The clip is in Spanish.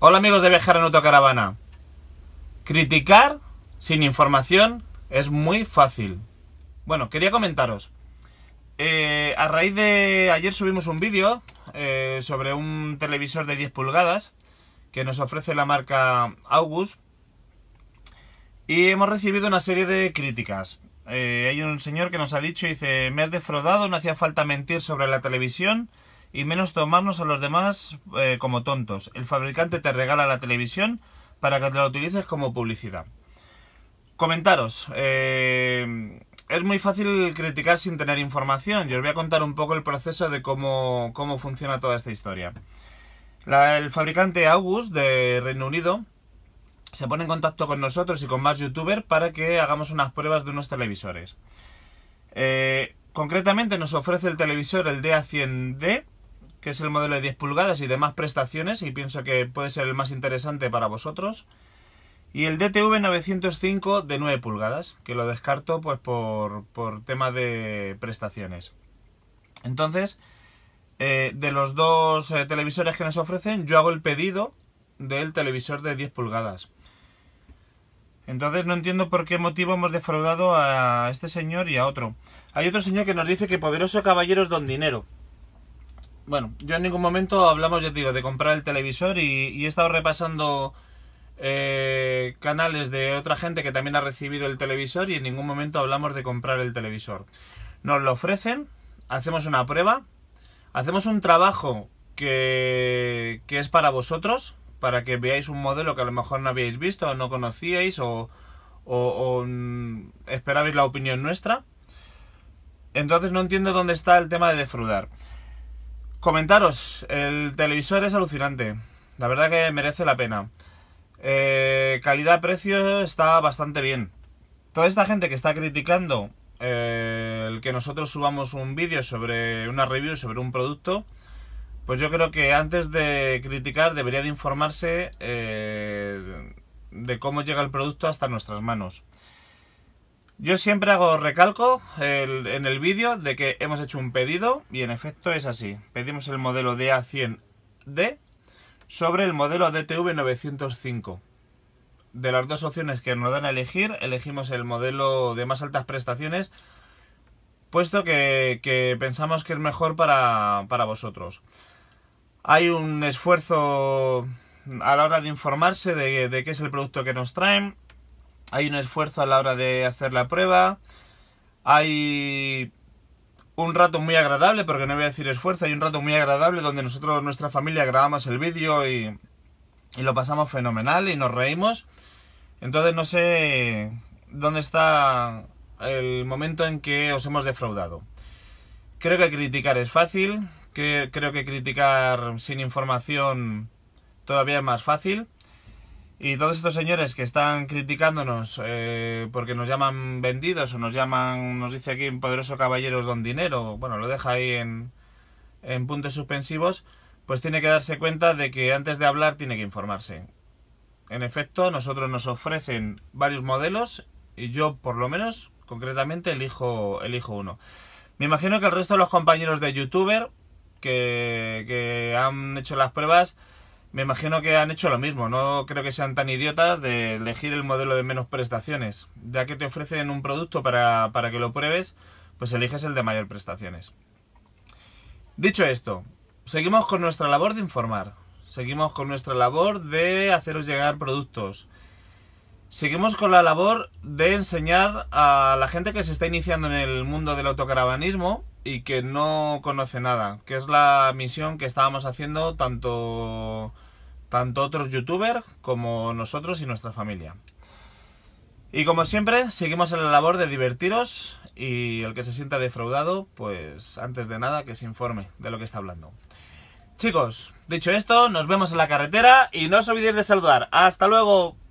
Hola amigos de Viajar en Autocaravana. Criticar sin información es muy fácil. Bueno, quería comentaros. Eh, a raíz de ayer subimos un vídeo eh, sobre un televisor de 10 pulgadas que nos ofrece la marca August y hemos recibido una serie de críticas. Eh, hay un señor que nos ha dicho, dice, me has defraudado, no hacía falta mentir sobre la televisión y menos tomarnos a los demás eh, como tontos. El fabricante te regala la televisión para que la utilices como publicidad. Comentaros. Eh, es muy fácil criticar sin tener información. Yo os voy a contar un poco el proceso de cómo, funciona toda esta historia. el fabricante August de Reino Unido se pone en contacto con nosotros y con más youtubers para que hagamos unas pruebas de unos televisores. Eh, concretamente nos ofrece el televisor el DA100D que es el modelo de 10 pulgadas y demás prestaciones, y pienso que puede ser el más interesante para vosotros. Y el DTV 905 de 9 pulgadas, que lo descarto pues por, tema de prestaciones. Entonces, eh, de los dos eh, televisores que nos ofrecen, yo hago el pedido del televisor de 10 pulgadas. Entonces no entiendo por qué motivo hemos defraudado a este señor y a otro. Hay otro señor que nos dice que poderoso caballero es don dinero. Bueno, yo en ningún momento hablamos, ya digo, de comprar el televisor y, he estado repasando eh, canales de otra gente que también ha recibido el televisor y en ningún momento hablamos de comprar el televisor. Nos lo ofrecen, hacemos una prueba, hacemos un trabajo que, que es para vosotros, para que veáis un modelo que a lo mejor no habíais visto o no conocíais o, o, o mm, esperabais la opinión nuestra. Entonces no entiendo dónde está el tema de defraudar. Comentaros, el televisor es alucinante. La verdad que merece la pena. Eh, calidad-precio está bastante bien. Toda esta gente que está criticando eh, el que nosotros subamos un vídeo sobre una review sobre un producto, pues yo creo que antes de criticar debería de informarse eh, de cómo llega el producto hasta nuestras manos. Yo siempre hago recalco en el vídeo de que hemos hecho un pedido y en efecto es así. Pedimos el modelo DA100D sobre el modelo DTV905. De las dos opciones que nos dan a elegir, elegimos el modelo de más altas prestaciones, puesto que, pensamos que es mejor para, vosotros. Hay un esfuerzo a la hora de informarse de qué es el producto que nos traen, hay un esfuerzo a la hora de hacer la prueba, hay un rato muy agradable, porque no voy a decir esfuerzo, hay un rato muy agradable donde nosotros, nuestra familia, grabamos el vídeo y, lo pasamos fenomenal y nos reímos. Entonces no sé dónde está el momento en que os hemos defraudado. Creo que criticar es fácil, que, creo que criticar sin información todavía es más fácil. Y todos estos señores que están criticándonos eh, porque nos llaman vendidos o nos llaman, nos dice aquí, poderoso caballeros don dinero, bueno, lo deja ahí en, en puntos suspensivos, pues tiene que darse cuenta de que antes de hablar tiene que informarse. En efecto, nosotros nos ofrecen varios modelos y yo, por lo menos, concretamente, elijo, elijo uno. Me imagino que el resto de los compañeros de youtuber que, que han hecho las pruebas me imagino que han hecho lo mismo, no creo que sean tan idiotas de elegir el modelo de menos prestaciones. Ya que te ofrecen un producto para, que lo pruebes, pues eliges el de mayor prestaciones. Dicho esto, seguimos con nuestra labor de informar, seguimos con nuestra labor de haceros llegar productos, seguimos con la labor de enseñar a la gente que se está iniciando en el mundo del autocaravanismo y que no conoce nada, que es la misión que estábamos haciendo tanto tanto otros youtubers como nosotros y nuestra familia. Y como siempre, seguimos en la labor de divertiros y el que se sienta defraudado, pues antes de nada que se informe de lo que está hablando. Chicos, dicho esto, nos vemos en la carretera y no os olvidéis de saludar. ¡Hasta luego!